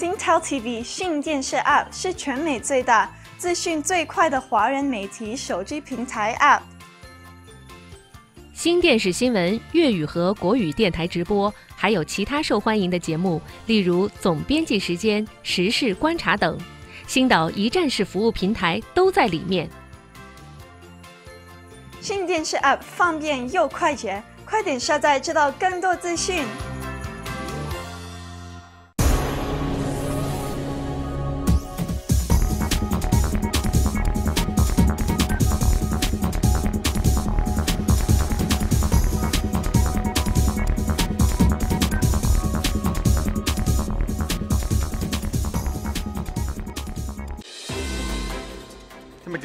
新 tel TV 讯电视 app 是全美最大、资讯最快的华人媒体手机平台 app。新电视新闻、粤语和国语电台直播，还有其他受欢迎的节目，例如《总编辑时间》《时事观察》等。新岛一站式服务平台都在里面。新电视 app 方便又快捷，快点下载，知道更多资讯。